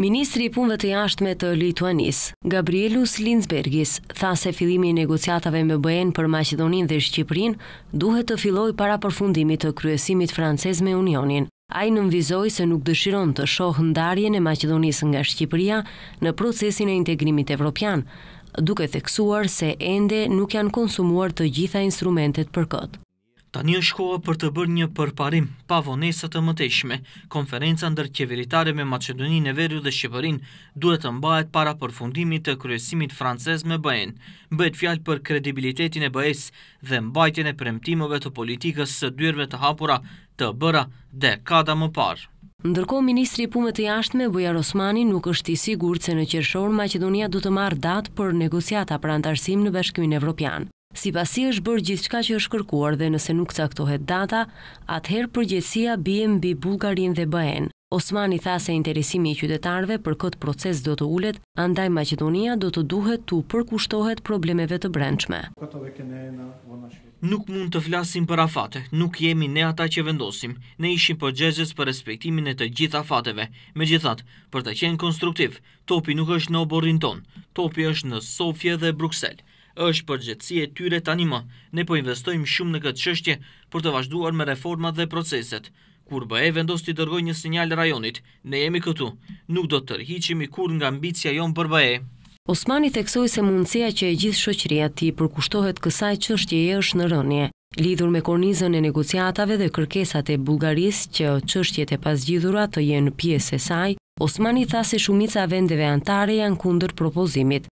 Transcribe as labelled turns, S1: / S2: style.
S1: Ministri i punëve të jashtme të Lituanis, Gabrielus Linsbergis, tha se fillimi i negociatave me BE-n për Maqedoninë dhe Shqipërinë duhet të fillojë para përfundimit të kryesimit francez me Unionin. Ai nënvizoi se nuk dëshiron të shohë ndarjen e Maqedonisë nga Shqipëria në procesin e integrimit evropian, duke theksuar se ende nuk janë konsumuar të gjitha instrumentet për këtë.
S2: Tani është kohë për të bërë një përparim pa vonesat të mëtejshme. Konferenca ndër kjeveritare me Macedonin e Verju dhe Shqipërin duhet të mbajt para përfundimit të kryesimit francez me bëhen. Bëhet fjalë për kredibilitetin e bëhes dhe mbajtjen e premtimove të politikës së dyrve të hapura të bëra dhe kada më parë.
S1: Ndërko, Ministri Pumët e Ashtme, Bujar Osmani, nuk është i sigur që në qërëshor Macedonia du të marë datë për negociata për antarësim në bashkimin Evropian. Si pasi është bërë gjithë qka që është kërkuar dhe nëse nuk caktohet data, atëherë përgjësia bie mbi Bulgarin dhe Bëhen. Osmani tha se interesimi i qytetarve për këtë proces do të ullet, andaj Macedonia do të duhet të përkushtohet problemeve të brendshme.
S2: Nuk mund të flasim për afate, nuk jemi ne ata që vendosim, ne ishim për gjezës për respektimin e të gjitha afateve. Me gjithat, për të qenë konstruktiv, topi nuk është në oborin ton, topi është në Sofje dhe Bruxelles është përgjëtësi e tyre tani më. Ne po investojmë shumë në këtë qështje për të vazhduar me reformat dhe proceset. Kur bëhe vendos të dërgoj një sinjal rajonit, ne jemi këtu. Nuk do të tërhiqimi kur nga ambicja jonë për bëhe.
S1: Osmani theksoj se mundësia që e gjithë shëqëria ti përkushtohet kësaj qështje e është në rënje. Lidhur me kornizën e negociatave dhe kërkesat e Bulgaris që çështjet e pasgjidhura të jenë pjesë e saj, Osmani tha se shumica vendeve antare janë kundër propozimit.